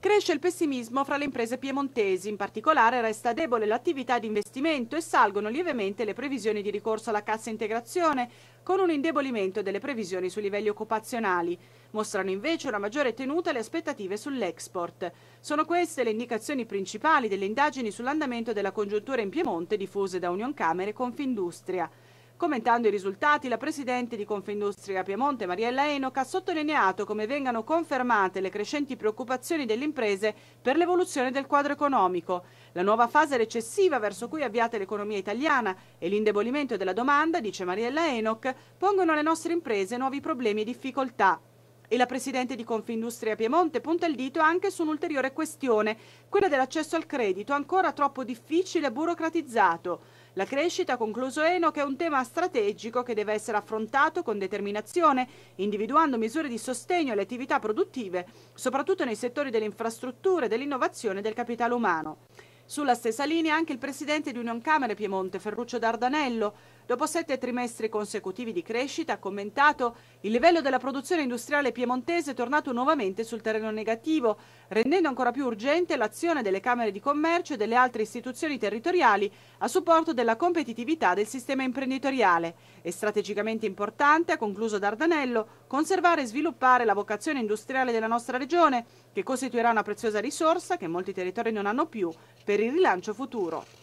Cresce il pessimismo fra le imprese piemontesi, in particolare resta debole l'attività di investimento e salgono lievemente le previsioni di ricorso alla cassa integrazione, con un indebolimento delle previsioni sui livelli occupazionali. Mostrano invece una maggiore tenuta le aspettative sull'export. Sono queste le indicazioni principali delle indagini sull'andamento della congiuntura in Piemonte diffuse da Union Camere e Confindustria. Commentando i risultati, la Presidente di Confindustria Piemonte, Mariella Enoca, ha sottolineato come vengano confermate le crescenti preoccupazioni delle imprese per l'evoluzione del quadro economico, la nuova fase recessiva verso cui è avviata l'economia italiana e l'indebolimento della domanda, dice Mariella Enoch, pongono alle nostre imprese nuovi problemi e difficoltà. E la Presidente di Confindustria Piemonte punta il dito anche su un'ulteriore questione, quella dell'accesso al credito, ancora troppo difficile e burocratizzato. La crescita, concluso Enoch, è un tema strategico che deve essere affrontato con determinazione, individuando misure di sostegno alle attività produttive, soprattutto nei settori delle infrastrutture, dell'innovazione e del capitale umano. Sulla stessa linea anche il presidente di Camere Piemonte, Ferruccio Dardanello, dopo sette trimestri consecutivi di crescita, ha commentato il livello della produzione industriale piemontese è tornato nuovamente sul terreno negativo, rendendo ancora più urgente l'azione delle Camere di Commercio e delle altre istituzioni territoriali a supporto della competitività del sistema imprenditoriale. È strategicamente importante, ha concluso Dardanello, conservare e sviluppare la vocazione industriale della nostra regione, che costituirà una preziosa risorsa che molti territori non hanno più per per il rilancio futuro.